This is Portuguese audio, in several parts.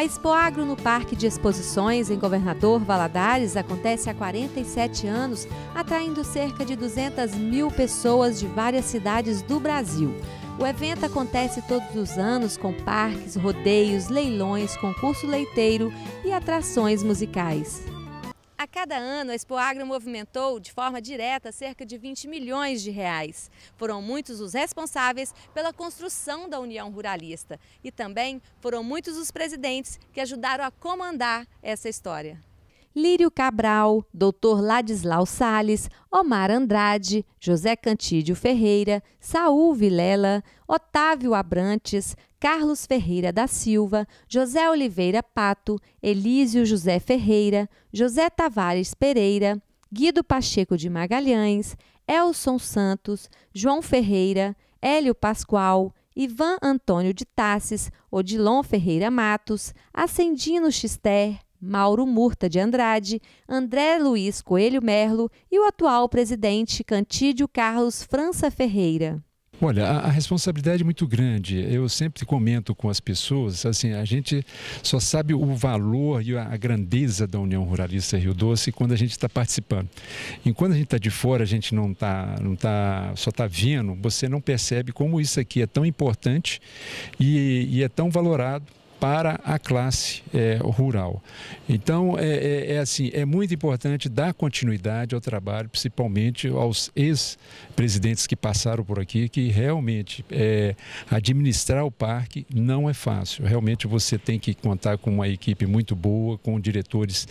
A Expoagro no Parque de Exposições em Governador Valadares acontece há 47 anos, atraindo cerca de 200 mil pessoas de várias cidades do Brasil. O evento acontece todos os anos com parques, rodeios, leilões, concurso leiteiro e atrações musicais. A cada ano, a Expo Agro movimentou de forma direta cerca de 20 milhões de reais. Foram muitos os responsáveis pela construção da União Ruralista e também foram muitos os presidentes que ajudaram a comandar essa história. Lírio Cabral, Dr. Ladislau Sales, Omar Andrade, José Cantídio Ferreira, Saul Vilela, Otávio Abrantes, Carlos Ferreira da Silva, José Oliveira Pato, Elísio José Ferreira, José Tavares Pereira, Guido Pacheco de Magalhães, Elson Santos, João Ferreira, Hélio Pascoal, Ivan Antônio de Tassis, Odilon Ferreira Matos, Ascendino Xister, Mauro Murta de Andrade, André Luiz Coelho Merlo e o atual presidente Cantídio Carlos França Ferreira. Olha, a, responsabilidade é muito grande. Eu sempre comento com as pessoas, assim, a gente só sabe o valor e a, grandeza da União Ruralista Rio Doce quando a gente está participando. Enquanto a gente está de fora, a gente não está, não tá, só está vendo, você não percebe como isso aqui é tão importante e, e é tão valorado para a classe é, rural. Então, é, é, é, assim, é muito importante dar continuidade ao trabalho, principalmente aos ex-presidentes que passaram por aqui, que realmente é, administrar o parque não é fácil. Realmente você tem que contar com uma equipe muito boa, com diretores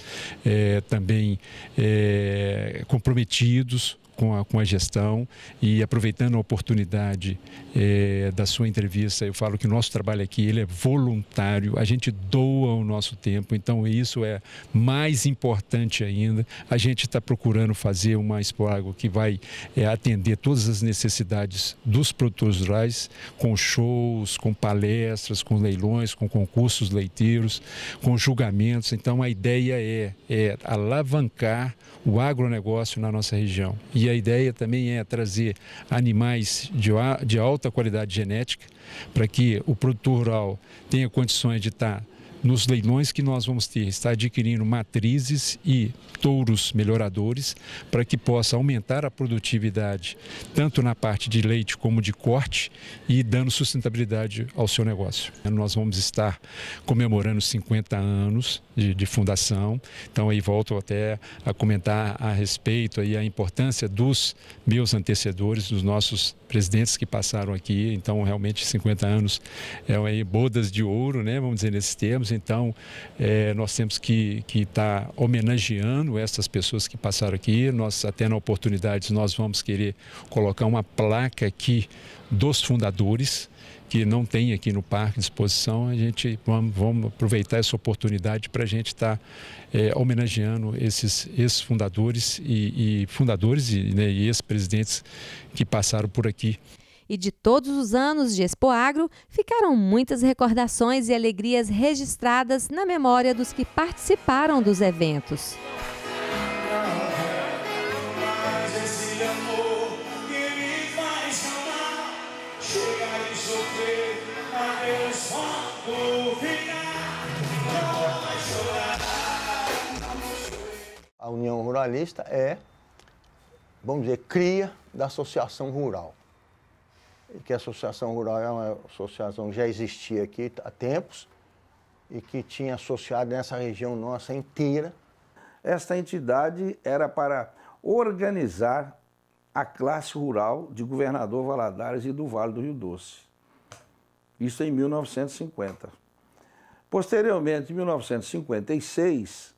é, também é, comprometidos, com a, com a gestão e aproveitando a oportunidade é, da sua entrevista, eu falo que o nosso trabalho aqui ele é voluntário, a gente doa o nosso tempo, então isso é mais importante ainda. A gente está procurando fazer uma Expoago que vai é, atender todas as necessidades dos produtores rurais, com shows, com palestras, com leilões, com concursos leiteiros, com julgamentos. Então a ideia é, é alavancar o agronegócio na nossa região. E a ideia também é trazer animais de, de alta qualidade genética para que o produtor rural tenha condições de estar tá nos leilões que nós vamos ter, está adquirindo matrizes e touros melhoradores para que possa aumentar a produtividade, tanto na parte de leite como de corte, e dando sustentabilidade ao seu negócio. Nós vamos estar comemorando 50 anos de, de fundação, então aí volto até a comentar a respeito aí a importância dos meus antecedores, dos nossos presidentes que passaram aqui, então realmente 50 anos é aí bodas de ouro, né, vamos dizer nesses termos, então é, nós temos que estar que tá homenageando essas pessoas que passaram aqui, nós até na oportunidade nós vamos querer colocar uma placa aqui dos fundadores, que não tem aqui no parque disposição, a gente vamos, vamos aproveitar essa oportunidade para a gente estar tá, é, homenageando esses, fundadores e, e fundadores e, né, e ex-presidentes que passaram por aqui. E de todos os anos de Expo Agro, ficaram muitas recordações e alegrias registradas na memória dos que participaram dos eventos. ruralista é, vamos dizer, cria da Associação Rural. E que a Associação Rural é uma associação que já existia aqui há tempos e que tinha associado nessa região nossa inteira. Esta entidade era para organizar a classe rural de Governador Valadares e do Vale do Rio Doce. Isso em 1950. Posteriormente, em 1956,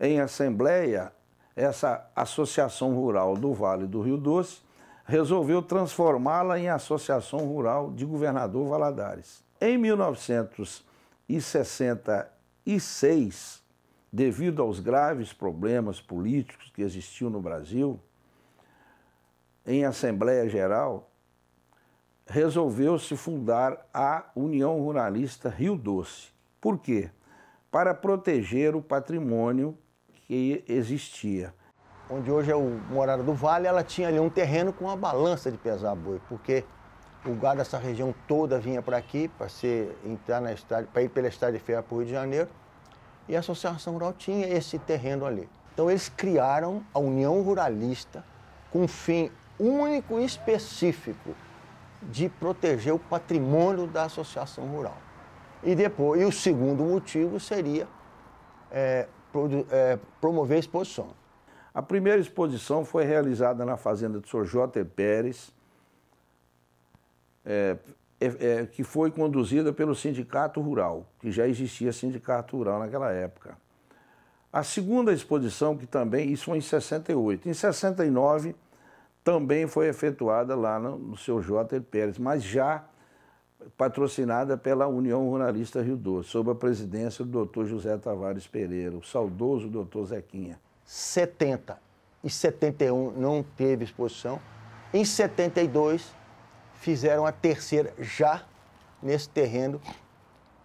em assembleia, essa associação rural do Vale do Rio Doce resolveu transformá-la em Associação Rural de Governador Valadares. Em 1966, devido aos graves problemas políticos que existiam no Brasil, em Assembleia Geral, resolveu-se fundar a União Ruralista Rio Doce. Por quê? Para proteger o patrimônio que existia. Onde hoje é o Morada do Vale, ela tinha ali um terreno com uma balança de pesar boi, porque o gado dessa região toda vinha para aqui para entrar na estrada, para ir pela estrada de ferro para o Rio de Janeiro, e a Associação Rural tinha esse terreno ali. Então eles criaram a União Ruralista com um fim único e específico de proteger o patrimônio da Associação Rural. E depois, e o segundo motivo seria é, é, promover exposição. A primeira exposição foi realizada na fazenda do Sr. J. Pérez, é, é, é, que foi conduzida pelo Sindicato Rural, que já existia Sindicato Rural naquela época. A segunda exposição, que também, isso foi em 68. Em 69, também foi efetuada lá no, no seu J. Pérez, mas já patrocinada pela União Ruralista Rio Doce, sob a presidência do doutor José Tavares Pereira, o saudoso doutor Zequinha. 70 e 71 não teve exposição. Em 72, fizeram a terceira, já nesse terreno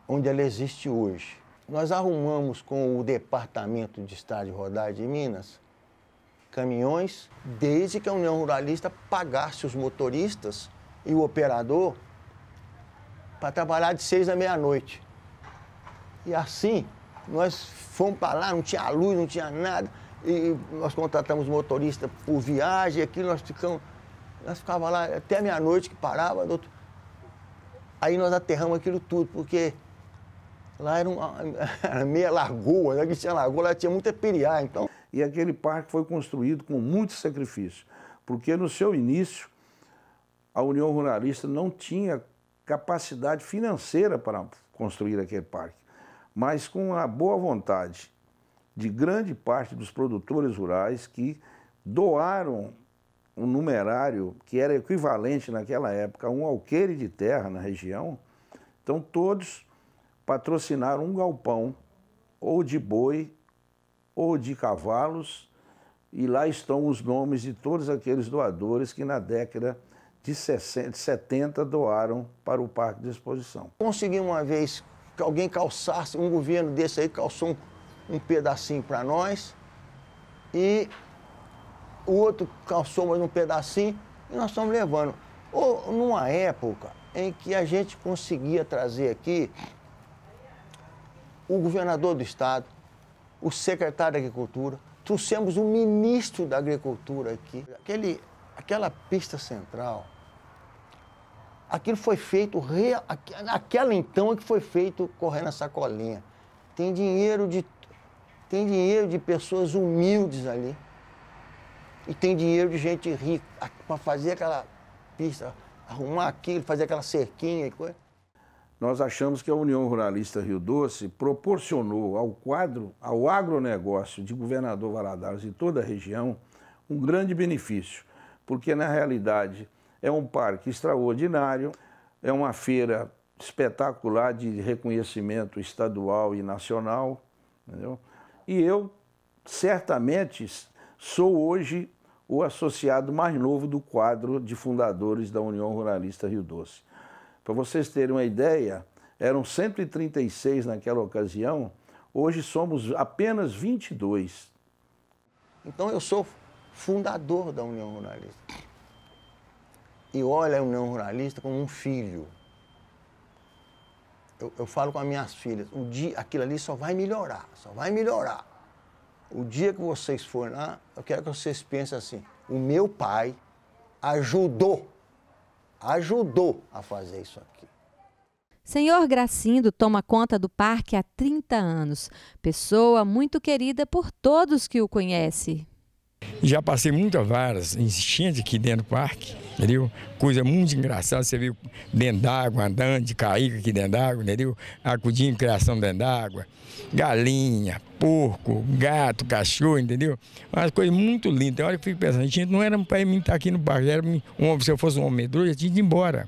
onde ela existe hoje. Nós arrumamos com o Departamento de Estado de Rodagem de Minas caminhões, desde que a União Ruralista pagasse os motoristas e o operador para trabalhar de seis à meia-noite. E assim, nós fomos para lá, não tinha luz, não tinha nada, e nós contratamos motorista por viagem, aqui nós ficamos, nós ficávamos lá até meia-noite que parava, aí nós aterramos aquilo tudo, porque lá era, uma, era meia lagoa, né? que tinha lagoa, lá tinha muita periá, então... E aquele parque foi construído com muito sacrifício, porque no seu início a União Ruralista não tinha capacidade financeira para construir aquele parque, mas com a boa vontade de grande parte dos produtores rurais que doaram um numerário que era equivalente naquela época a um alqueire de terra na região. Então todos patrocinaram um galpão ou de boi ou de cavalos e lá estão os nomes de todos aqueles doadores que na década de 60, 70 doaram para o parque de exposição. Consegui uma vez que alguém calçasse, um governo desse aí calçou um, um pedacinho para nós e o outro calçou mais um pedacinho e nós estamos levando. Ou numa época em que a gente conseguia trazer aqui o governador do estado, o secretário da Agricultura, trouxemos o ministro da Agricultura aqui. Aquele aquela pista central, aquilo foi feito, re, aquela então é que foi feito correr na sacolinha. Tem dinheiro de tem dinheiro de pessoas humildes ali. E tem dinheiro de gente rica para fazer aquela pista, arrumar aquilo, fazer aquela cerquinha e coisa. Nós achamos que a União Ruralista Rio Doce proporcionou ao quadro, ao agronegócio de governador Valadares e toda a região, um grande benefício porque na realidade é um parque extraordinário, é uma feira espetacular de reconhecimento estadual e nacional. Entendeu? E eu certamente sou hoje o associado mais novo do quadro de fundadores da União Ruralista Rio Doce. Para vocês terem uma ideia, eram 136 naquela ocasião, hoje somos apenas 22. Então eu sou fundador da União Ruralista. E olha a União Ruralista como um filho. Eu, eu falo com as minhas filhas, o dia, aquilo ali só vai melhorar, só vai melhorar. O dia que vocês forem lá, eu quero que vocês pensem assim, o meu pai ajudou, ajudou a fazer isso aqui. Senhor Gracindo toma conta do parque há 30 anos, pessoa muito querida por todos que o conhecem. Já passei muitas varas assim, enchentes aqui dentro do parque, entendeu? Coisa muito engraçada, você viu dentro d'água, andando de caíca aqui dentro d'água, entendeu? Acudindo criação dentro d'água, galinha, porco, gato, cachorro, entendeu? Umas coisas muito lindas. Tem hora que eu fico pensando, gente, não era para mim estar tá aqui no parque, era um se eu fosse um homem medroso, eu tinha ido embora.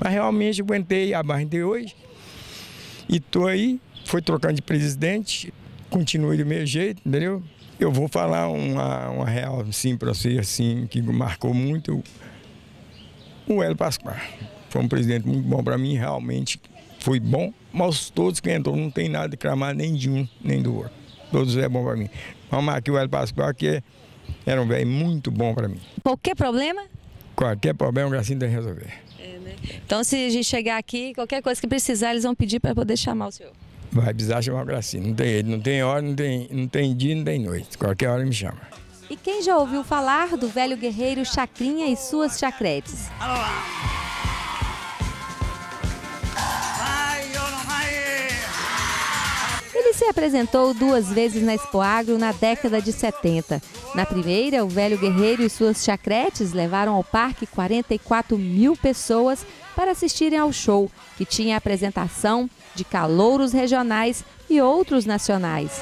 Mas realmente eu aguentei a barra de hoje e tô aí, foi trocando de presidente, continuei do meu jeito, entendeu? Eu vou falar uma, uma real, sim, para você, assim, que marcou muito o Hélio Pascoal. Foi um presidente muito bom para mim, realmente foi bom, mas todos que entrou não tem nada de clamar nem de um, nem do outro. Todos é bom para mim. Vamos marcar o Hélio Pascoal, que é, era um velho muito bom para mim. Qualquer problema? Qualquer problema, o Gracinho tem que resolver. É, né? Então, se a gente chegar aqui, qualquer coisa que precisar, eles vão pedir para poder chamar o senhor. Vai precisar chamar o si. Não tem ele, não tem hora, não tem, não tem dia, não tem noite. Qualquer hora me chama. E quem já ouviu falar do velho guerreiro Chacrinha e suas chacretes? Ele se apresentou duas vezes na Expo Agro na década de 70. Na primeira, o velho guerreiro e suas chacretes levaram ao parque 44 mil pessoas para assistirem ao show, que tinha apresentação, de calouros regionais e outros nacionais.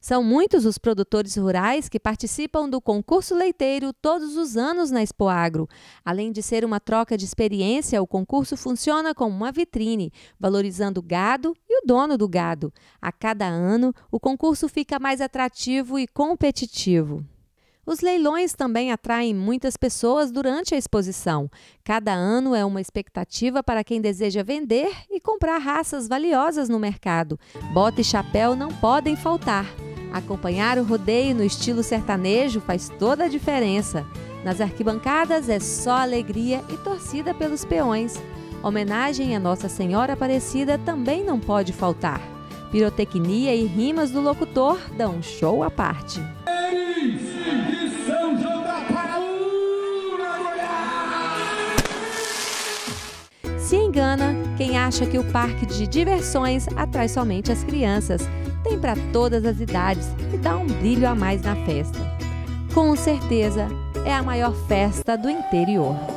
São muitos os produtores rurais que participam do concurso leiteiro todos os anos na Expoagro. Além de ser uma troca de experiência, o concurso funciona como uma vitrine, valorizando o gado e o dono do gado. A cada ano, o concurso fica mais atrativo e competitivo. Os leilões também atraem muitas pessoas durante a exposição. Cada ano é uma expectativa para quem deseja vender e comprar raças valiosas no mercado. Bota e chapéu não podem faltar. Acompanhar o rodeio no estilo sertanejo faz toda a diferença. Nas arquibancadas é só alegria e torcida pelos peões. Homenagem a Nossa Senhora Aparecida também não pode faltar. Pirotecnia e rimas do locutor dão um show à parte. engana quem acha que o parque de diversões atrai somente as crianças. Tem para todas as idades e dá um brilho a mais na festa. Com certeza, é a maior festa do interior.